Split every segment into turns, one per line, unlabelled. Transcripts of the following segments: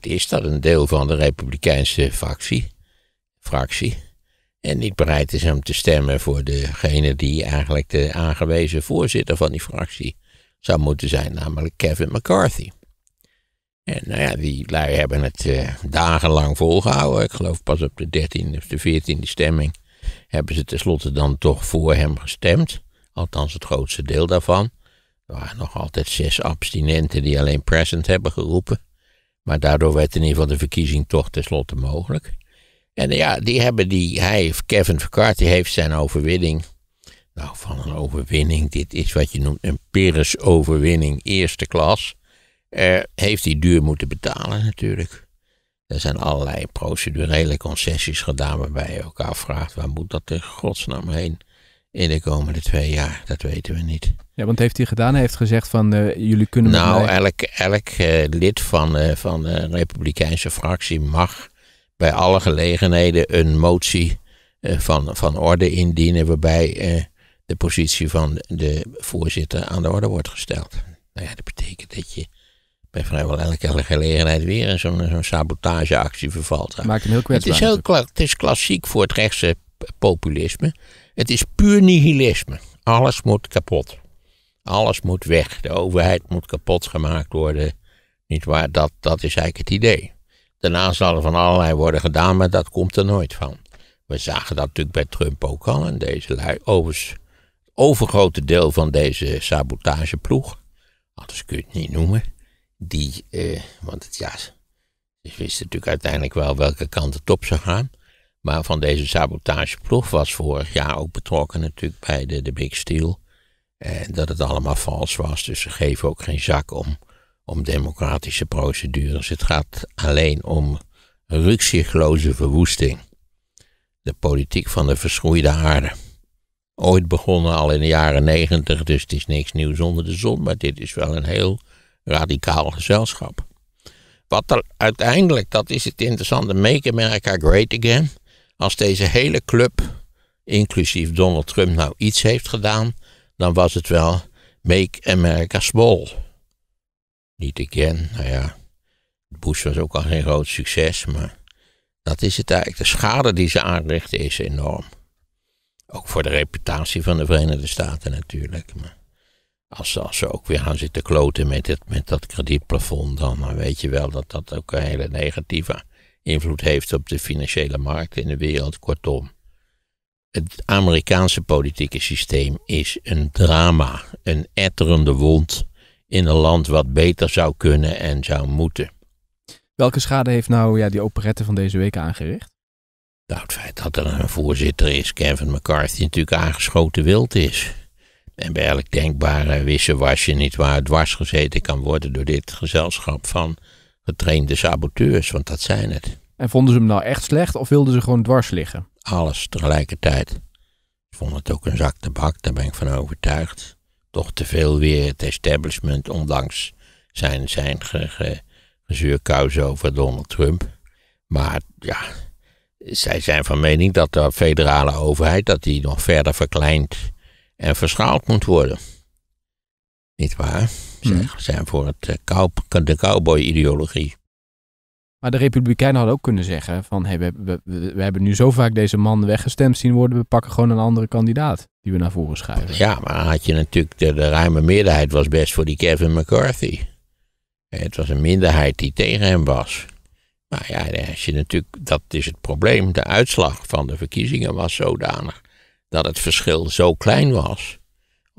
is dat een deel van de Republikeinse fractie, fractie en niet bereid is om te stemmen voor degene die eigenlijk de aangewezen voorzitter van die fractie zou moeten zijn, namelijk Kevin McCarthy. En nou ja, die lui hebben het eh, dagenlang volgehouden. Ik geloof pas op de 13e of de 14e stemming hebben ze tenslotte dan toch voor hem gestemd. Althans het grootste deel daarvan. Er waren nog altijd zes abstinenten die alleen present hebben geroepen. Maar daardoor werd in ieder geval de verkiezing toch tenslotte mogelijk. En ja, die hebben die, hij heeft, Kevin McCarthy heeft zijn overwinning. Nou, van een overwinning, dit is wat je noemt een pyrrhus overwinning eerste klas. Eh, heeft hij duur moeten betalen natuurlijk. Er zijn allerlei procedurele concessies gedaan waarbij je elkaar vraagt. waar moet dat in godsnaam heen? in de komende twee jaar. Dat weten we niet.
Ja, want heeft hij gedaan? Hij heeft gezegd van eh, jullie kunnen. Nou,
elk, elk eh, lid van, uh, van de Republikeinse fractie mag bij alle gelegenheden een motie van, van orde indienen. waarbij de positie van de voorzitter aan de orde wordt gesteld. Nou ja, dat betekent dat je bij vrijwel elke gelegenheid weer een zo'n sabotageactie vervalt. Maakt hem heel kwetsbaar. Het is, heel het is klassiek voor het rechtse populisme. Het is puur nihilisme. Alles moet kapot. Alles moet weg. De overheid moet kapot gemaakt worden. Niet waar? Dat, dat is eigenlijk het idee. Daarna zal er van allerlei worden gedaan, maar dat komt er nooit van. We zagen dat natuurlijk bij Trump ook al. En deze lui, overigens, het overgrote deel van deze sabotageploeg, anders kun je het niet noemen, die, eh, want het, ja, ze wisten natuurlijk uiteindelijk wel welke kant het op zou gaan. Maar van deze sabotageploeg was vorig jaar ook betrokken natuurlijk bij de, de Big Steel. En dat het allemaal vals was. Dus ze geven ook geen zak om, om democratische procedures. Het gaat alleen om rukzichtloze verwoesting. De politiek van de verschroeide aarde. Ooit begonnen al in de jaren negentig, dus het is niks nieuws onder de zon. Maar dit is wel een heel radicaal gezelschap. Wat er uiteindelijk, dat is het interessante, Make America Great Again. Als deze hele club, inclusief Donald Trump, nou iets heeft gedaan, dan was het wel Make America Small. Niet again, nou ja. Bush was ook al geen groot succes, maar dat is het eigenlijk. De schade die ze aanrichten is enorm. Ook voor de reputatie van de Verenigde Staten natuurlijk. Maar als, als ze ook weer gaan zitten kloten met, het, met dat kredietplafond, dan, dan weet je wel dat dat ook een hele negatieve invloed heeft op de financiële markten in de wereld. Kortom, het Amerikaanse politieke systeem is een drama, een etterende wond in een land wat beter zou kunnen en zou moeten.
Welke schade heeft nou ja, die operette van deze week aangericht? Nou, het feit dat er een voorzitter
is, Kevin McCarthy, natuurlijk aangeschoten wild is. En bij elk denkbare wissewasje niet waar dwars gezeten kan worden door dit gezelschap van getrainde saboteurs, want dat zijn het.
En vonden ze hem nou echt slecht of wilden ze gewoon dwars liggen? Alles
tegelijkertijd. Ik vond het ook een zakte bak. daar ben ik van overtuigd. Toch te veel weer het establishment, ondanks zijn, zijn ge, over Donald Trump. Maar ja, zij zijn van mening dat de federale overheid dat die nog verder verkleind en verschaald moet worden. Niet waar? Ze mhm. zijn voor het, eh, de cowboy-ideologie.
Maar de Republikeinen hadden ook kunnen zeggen van hey, we, we, hebben nu zo vaak deze man weggestemd zien worden, we pakken gewoon een andere kandidaat die we naar voren schuiven.
Ja, maar had je natuurlijk, de, de ruime meerderheid was best voor die Kevin McCarthy. Eh, het was een minderheid die tegen hem was. Maar ja, als je natuurlijk, dat is het probleem. De uitslag van de verkiezingen was zodanig dat het verschil zo klein was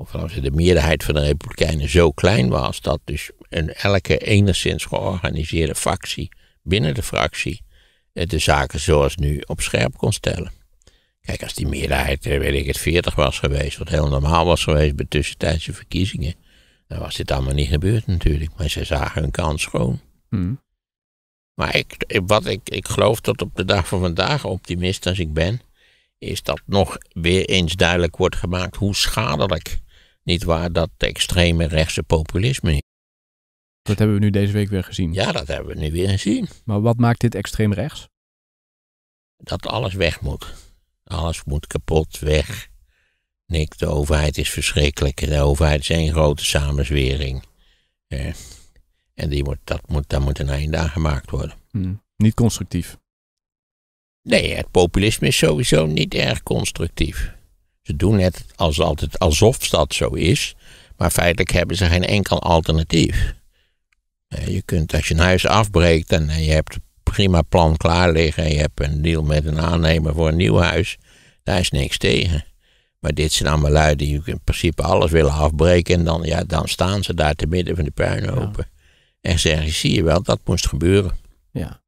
of als de meerderheid van de Republikeinen zo klein was, dat dus een, elke enigszins georganiseerde fractie binnen de fractie eh, de zaken zoals nu op scherp kon stellen. Kijk, als die meerderheid, eh, weet ik het, 40 was geweest, wat heel normaal was geweest bij tussentijdse verkiezingen, dan was dit allemaal niet gebeurd natuurlijk. Maar ze zagen hun kans schoon. Hmm. Maar ik, wat ik, ik geloof tot op de dag van vandaag, optimist als ik ben, is dat nog weer eens duidelijk wordt gemaakt hoe schadelijk niet waar dat extreme
rechtse populisme. Dat hebben we nu deze week weer gezien. Ja, dat hebben we nu weer gezien. Maar wat maakt dit extreem rechts?
Dat alles weg moet. Alles moet kapot, weg. Nee, de overheid is verschrikkelijk. De overheid is één grote samenzwering. en die moet dat moet, daar moet een einde aan gemaakt worden.
Hmm. niet constructief.
Nee, het populisme is sowieso niet erg constructief. Ze doen net als altijd alsof dat zo is, maar feitelijk hebben ze geen enkel alternatief. Eh, je kunt als je een huis afbreekt en je hebt een prima plan klaar liggen en je hebt een deal met een aannemer voor een nieuw huis, daar is niks tegen. Maar dit zijn allemaal lui die in principe alles willen afbreken en dan, ja, dan staan ze daar te midden van de puinhopen. Ja. En zeggen, zie je wel, dat moest gebeuren.
Ja.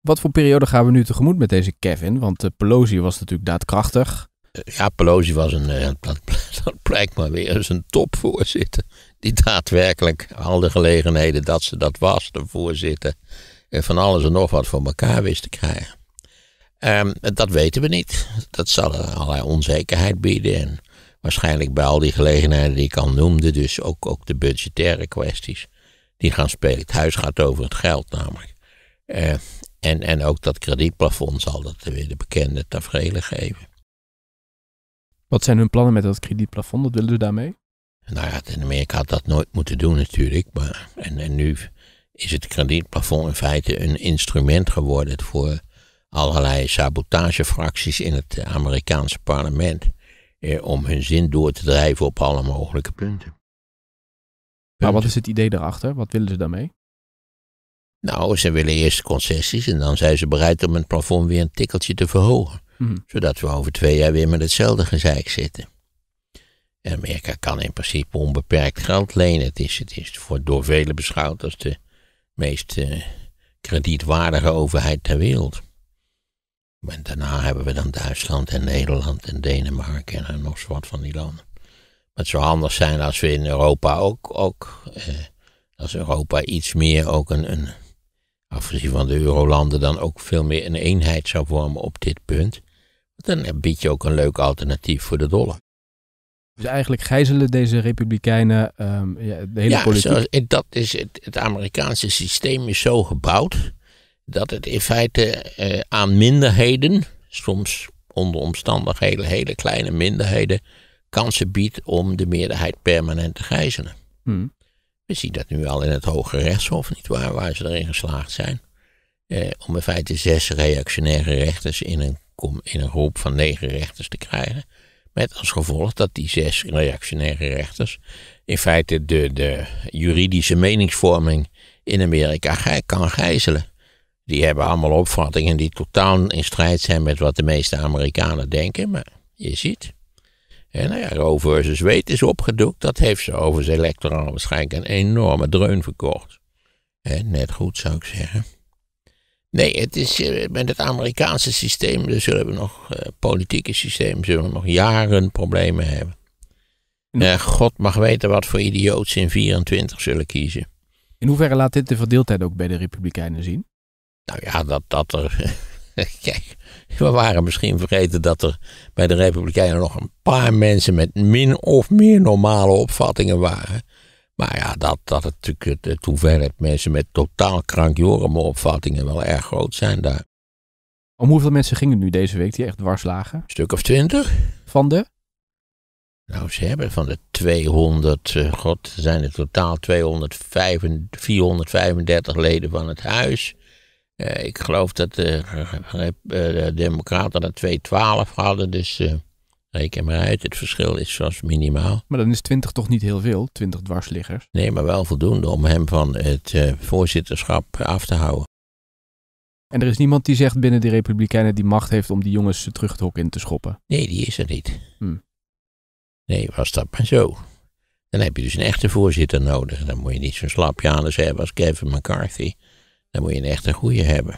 Wat voor periode gaan we nu tegemoet met deze Kevin? Want eh, Pelosi was natuurlijk daadkrachtig. Eh, ja, Pelosi was een, eh, dat, blijkt maar weer, eens een topvoorzitter.
Die daadwerkelijk al de gelegenheden dat ze dat was, de voorzitter, van alles en nog wat voor elkaar wist te krijgen. Ehm, dat weten we niet. Dat zal allerlei onzekerheid bieden. En waarschijnlijk bij al die gelegenheden die ik al noemde, dus ook, ook de budgettaire kwesties, die gaan spelen. Het huis gaat over het geld namelijk. Eh, en, en ook dat kredietplafond zal dat weer de bekende tafereelen geven.
Wat zijn hun plannen met dat kredietplafond? Wat willen ze daarmee? Nou ja, in
Amerika had dat nooit moeten doen natuurlijk. Maar, en, en nu is het kredietplafond in feite een instrument geworden voor allerlei sabotagefracties in het Amerikaanse parlement. Eh, om hun zin door te drijven op alle mogelijke punten. Maar wat is
het idee daarachter? Wat willen ze daarmee?
Nou, ze willen eerst concessies en dan zijn ze bereid om het plafond weer een tikkeltje te verhogen. Mhm. Zodat we over twee jaar weer met hetzelfde gezeik zitten. En Amerika kan in principe onbeperkt geld lenen. Het is, het is voor, door velen beschouwd als de meest eh, kredietwaardige overheid ter wereld. En daarna hebben we dan Duitsland en Nederland en Denemarken en nog wat van die landen. Maar het zou handig zijn als we in Europa ook, ook eh, als Europa iets meer ook een, een, afgezien van de eurolanden, dan ook veel meer een eenheid zou vormen op dit punt dan bied je ook een leuk alternatief voor de dollar.
Dus eigenlijk gijzelen deze republikeinen ehm, ja, de hele ja, politiek? dat is het,
het, Amerikaanse systeem is zo gebouwd dat het in feite eh, aan minderheden, soms onder omstandigheden hele kleine minderheden, kansen biedt om de meerderheid permanent te gijzelen. Hmm. We zien dat nu al in het Hoge Rechtshof, niet waar, waar ze erin geslaagd zijn. Eh, om in feite zes reactionaire rechters in een om in een groep van negen rechters te krijgen. Met als gevolg dat die zes reactionaire rechters in feite de, de juridische meningsvorming in Amerika kan gijzelen. Die hebben allemaal opvattingen die totaal in strijd zijn met wat de meeste Amerikanen denken. Maar je ziet. En nou ja, Roe versus Wade is opgedoekt. Dat heeft ze over zijn electoraal waarschijnlijk een enorme dreun verkocht. net goed zou ik zeggen. Nee, het is eh, met het Amerikaanse systeem, dus zullen we nog, eh, politieke systeem, zullen we nog jaren problemen hebben. Eh, God mag weten wat voor idioot ze in 24 zullen kiezen.
In hoeverre laat dit de verdeeldheid ook bij de Republikeinen zien?
Nou ja, dat, dat er. Kijk, we waren misschien vergeten dat er bij de Republikeinen nog een paar mensen met min of meer normale opvattingen waren. Maar ja, dat, dat het natuurlijk het, hoeveelheid mensen met totaal krankjorme opvattingen
wel erg groot zijn daar. Om hoeveel mensen gingen het nu deze week die echt dwars lagen? Een stuk of twintig. Van de? Nou, ze hebben van de 200, uh, eh, god,
zijn er totaal 235, 435 leden van het huis. Eh, ik geloof dat de, eh, de Democraten er 212 hadden, dus Reken maar uit, het verschil is zoals minimaal.
Maar dan is 20 toch niet heel veel, 20 dwarsliggers?
Nee, maar wel voldoende om hem van het eh, voorzitterschap af te houden.
En er is niemand die zegt binnen de Republikeinen die macht heeft om die jongens terug het hok in te schoppen? Nee, die is er niet. Hm. Nee, was dat maar zo. Dan heb je dus een echte voorzitter nodig. Dan moet je niet zo'n slapjanus hebben als Kevin McCarthy. Dan moet je een echte goeie hebben.